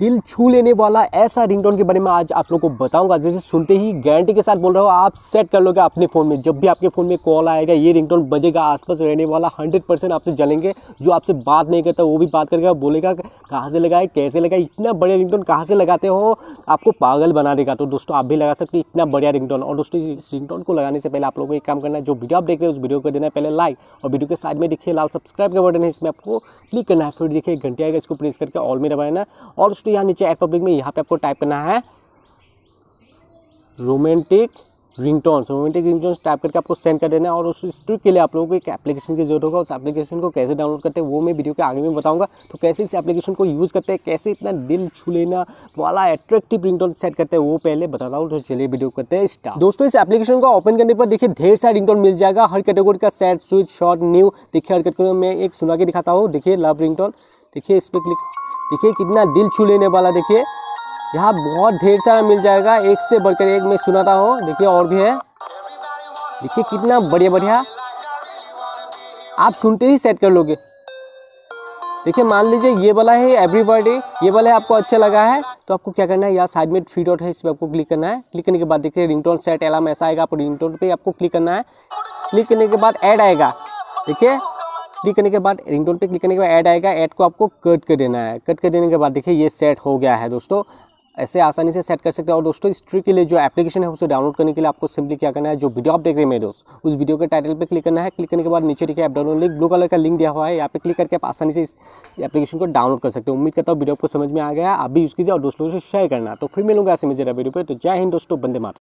दिल छू लेने वाला ऐसा रिंगटोन के बारे में आज आप लोग को बताऊंगा जैसे सुनते ही गारंटी के साथ बोल रहा हूँ आप सेट कर लोगे अपने फ़ोन में जब भी आपके फ़ोन में कॉल आएगा ये रिंगटोन बजेगा आसपास रहने वाला 100 परसेंट आपसे जलेंगे जो आपसे बात नहीं करता वो भी बात करेगा बोलेगा कहाँ से लगाए कैसे लगाए इतना बढ़िया रिंगटोन कहाँ से लगाते हो आपको पागल बना देगा तो दोस्तों आप भी लगा सकते हो इतना बढ़िया रिंगटोन और दोस्तों इस रिंगटोन को लगाने से पहले आप लोगों को एक काम करना है जो वीडियो आप देख रहे हो उस वीडियो को देना है पहले लाइक और वीडियो के साइड में देखिए लाल सब्सक्राइब का बटन है इसमें आपको क्लिक करना है फिर देखिए घंटे आएगा इसको प्रेस करके ऑल में दबाना और नेक्स्ट यहाँ नीचे एड पब्लिक में यहाँ पे आपको टाइप करना है romantic ringtones romantic ringtones type करके आपको सेंड कर देना है और उस स्ट्रिक के लिए आप लोगों को एक एप्लीकेशन की जरूरत होगा उस एप्लीकेशन को कैसे डाउनलोड करते हैं वो मैं वीडियो के आगे में बताऊंगा तो कैसे इस एप्लीकेशन को यूज़ करते हैं कैसे इतना दिल छू लेना वाला एट्रैक्टिव रिंगटोन सेट करते हैं वो पहले बताता हूँ तो चलिए वीडियो करते हैं स्टार्ट दोस्तों इस एप्लीकेशन को ओपन करने पर देखिए ढेर सारा रिंगटोन मिल जाएगा हर कैटेगरी का सेट स्विच शॉर्ट न्यू देखिए हर कैटेगरी में एक सुना के दिखाता हूँ देखिए लव रिंगटोन देखिए इस पर क्लिक देखिए कितना दिल छू लेने वाला देखिए यहाँ बहुत ढेर सारा मिल जाएगा एक से बढ़कर एक मैं सुनाता हूँ देखिए और भी है देखिए कितना बढ़िया बढ़िया आप सुनते ही सेट कर लोगे देखिए मान लीजिए ये वाला है एवरीबॉडी ये वाला है आपको अच्छा लगा है तो आपको क्या करना है यहाँ साइड में थ्री डॉट है इस पर आपको क्लिक करना है क्लिक करने के बाद देखिए रिंगटोन सेट एलाम ऐसा आएगा आपको रिंगटोन पे आपको क्लिक करना है क्लिक करने के बाद ऐड आएगा देखिए क्लिक करने के बाद रिंगटोन पे क्लिक करने के बाद ऐड आएगा ऐड को आपको कट कर देना है कट कर देने के बाद देखिए ये सेट हो गया है दोस्तों ऐसे आसानी से सेट कर सकते हैं और दोस्तों इस ट्रिक के लिए जो एप्लीकेशन है उसे डाउनलोड करने के लिए आपको सिंपली क्या करना है जो वीडियो आप देख रहे हैं मेरे दोस्त उस वीडियो के टाइटल पर क्लिक करना है क्लिक करने के बाद नीचे देखिए app download link blue colour का लिंक दिया हुआ है यहाँ पे क्लिक करके आप आसानी से इस एप्लीकेशन को डाउनलोड कर सकते हो उम्मीद करता हूँ वीडियो आपको समझ में आ गया आप भी यूज़ कीजिए और दोस्तों से शेयर करना तो फिर मिलूंगा ऐसे मेरे वीडियो पर तो जय हिंद दोस्तों बंदे मात्र